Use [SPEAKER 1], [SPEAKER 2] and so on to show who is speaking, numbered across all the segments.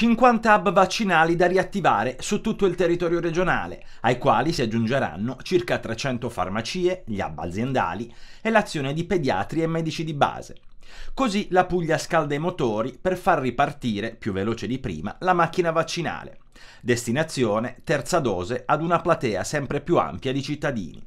[SPEAKER 1] 50 hub vaccinali da riattivare su tutto il territorio regionale, ai quali si aggiungeranno circa 300 farmacie, gli hub aziendali e l'azione di pediatri e medici di base. Così la Puglia scalda i motori per far ripartire, più veloce di prima, la macchina vaccinale. Destinazione, terza dose ad una platea sempre più ampia di cittadini.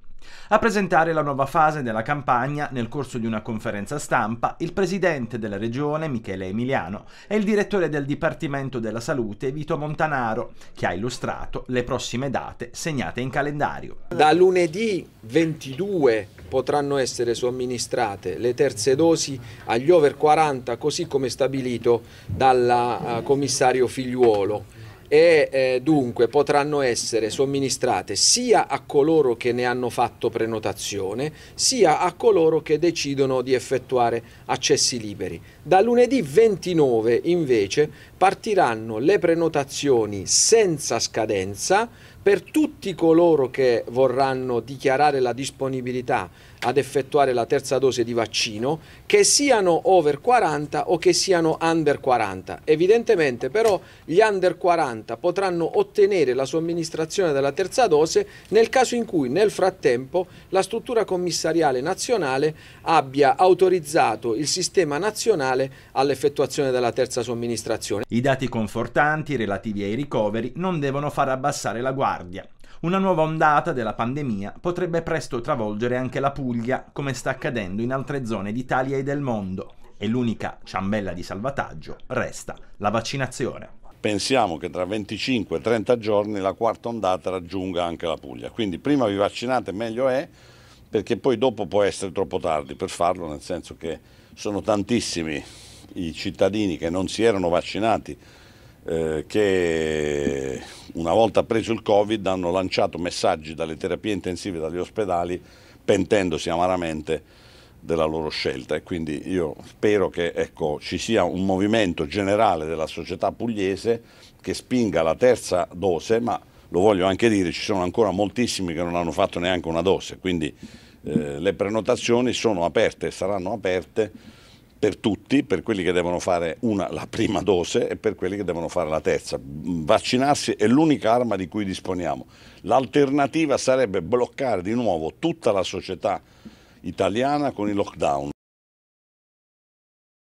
[SPEAKER 1] A presentare la nuova fase della campagna, nel corso di una conferenza stampa, il presidente della regione, Michele Emiliano, e il direttore del Dipartimento della Salute, Vito Montanaro, che ha illustrato le prossime date segnate
[SPEAKER 2] in calendario. Da lunedì 22 potranno essere somministrate le terze dosi agli over 40, così come stabilito dal eh, commissario Figliuolo e eh, dunque potranno essere somministrate sia a coloro che ne hanno fatto prenotazione sia a coloro che decidono di effettuare accessi liberi. Da lunedì 29 invece partiranno le prenotazioni senza scadenza per tutti coloro che vorranno dichiarare la disponibilità ad effettuare la terza dose di vaccino, che siano over 40 o che siano under 40. Evidentemente però gli under 40 60 potranno ottenere la somministrazione della terza dose nel caso in cui nel frattempo la struttura commissariale nazionale abbia autorizzato il sistema nazionale all'effettuazione della terza somministrazione. I dati confortanti relativi ai ricoveri non devono far abbassare la guardia. Una
[SPEAKER 1] nuova ondata della pandemia potrebbe presto travolgere anche la Puglia, come sta accadendo in altre zone d'Italia e del mondo e l'unica ciambella di salvataggio resta la vaccinazione
[SPEAKER 3] pensiamo che tra 25 30 giorni la quarta ondata raggiunga anche la Puglia. Quindi prima vi vaccinate meglio è, perché poi dopo può essere troppo tardi per farlo, nel senso che sono tantissimi i cittadini che non si erano vaccinati, eh, che una volta preso il Covid hanno lanciato messaggi dalle terapie intensive, dagli ospedali, pentendosi amaramente della loro scelta e quindi io spero che ecco, ci sia un movimento generale della società pugliese che spinga la terza dose, ma lo voglio anche dire, ci sono ancora moltissimi che non hanno fatto neanche una dose, quindi eh, le prenotazioni sono aperte e saranno aperte per tutti, per quelli che devono fare una, la prima dose e per quelli che devono fare la terza. Vaccinarsi è l'unica arma di cui disponiamo. L'alternativa sarebbe bloccare di nuovo tutta la società italiana con i lockdown.